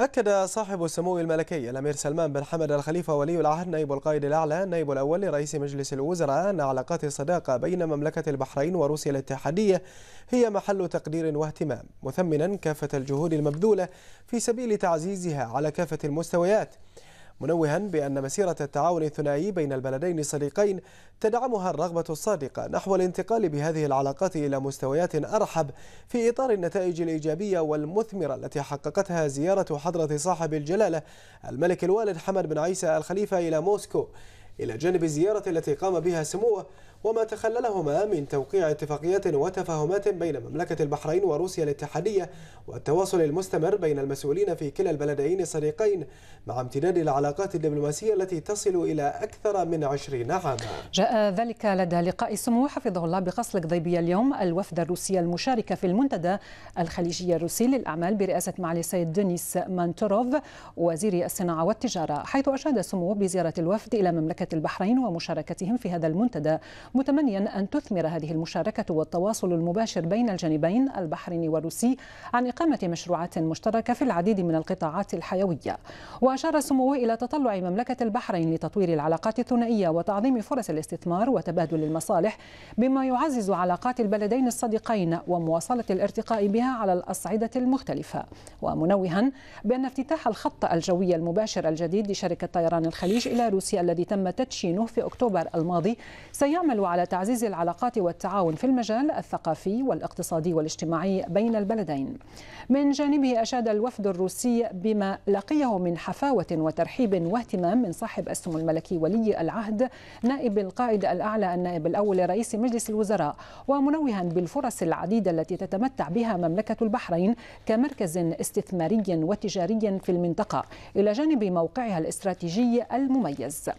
أكد صاحب السمو الملكي الأمير سلمان بن حمد الخليفة ولي العهد نائب القائد الأعلى النائب الأول لرئيس مجلس الوزراء أن علاقات الصداقة بين مملكة البحرين وروسيا الاتحادية هي محل تقدير واهتمام مثمنا كافة الجهود المبذولة في سبيل تعزيزها على كافة المستويات منوها بأن مسيرة التعاون الثنائي بين البلدين الصديقين تدعمها الرغبة الصادقة نحو الانتقال بهذه العلاقات إلى مستويات أرحب في إطار النتائج الإيجابية والمثمرة التي حققتها زيارة حضرة صاحب الجلالة الملك الوالد حمد بن عيسى الخليفة إلى موسكو إلى جانب الزيارة التي قام بها سموه وما تخللهما من توقيع اتفاقيات وتفاهمات بين مملكة البحرين وروسيا الاتحادية والتواصل المستمر بين المسؤولين في كلا البلدين الصديقين مع امتداد العلاقات الدبلوماسية التي تصل إلى أكثر من عشرين عاما جاء ذلك لدى لقاء سموه حفظه الله بقصل قضيبية اليوم الوفد الروسي المشاركة في المنتدى الخليجي الروسي للأعمال برئاسة معالي السيد دينيس مانتوروف وزير الصناعة والتجارة حيث أشاد سموه بزيارة الوفد إلى مملكة مملكة البحرين ومشاركتهم في هذا المنتدى متمنيا أن تثمر هذه المشاركة والتواصل المباشر بين الجانبين البحريني والروسي عن إقامة مشروعات مشتركة في العديد من القطاعات الحيوية وأشار سموه إلى تطلع مملكة البحرين لتطوير العلاقات الثنائية وتعظيم فرص الاستثمار وتبادل المصالح بما يعزز علاقات البلدين الصديقين ومواصلة الارتقاء بها على الأصعدة المختلفة ومنوها بأن افتتاح الخط الجوي المباشر الجديد لشركة طيران الخليج إلى روسيا الذي تم تدشينه في أكتوبر الماضي سيعمل على تعزيز العلاقات والتعاون في المجال الثقافي والاقتصادي والاجتماعي بين البلدين من جانبه أشاد الوفد الروسي بما لقيه من حفاوة وترحيب واهتمام من صاحب السمو الملكي ولي العهد نائب القائد الأعلى النائب الأول لرئيس مجلس الوزراء ومنوها بالفرص العديدة التي تتمتع بها مملكة البحرين كمركز استثماري وتجاري في المنطقة إلى جانب موقعها الاستراتيجي المميز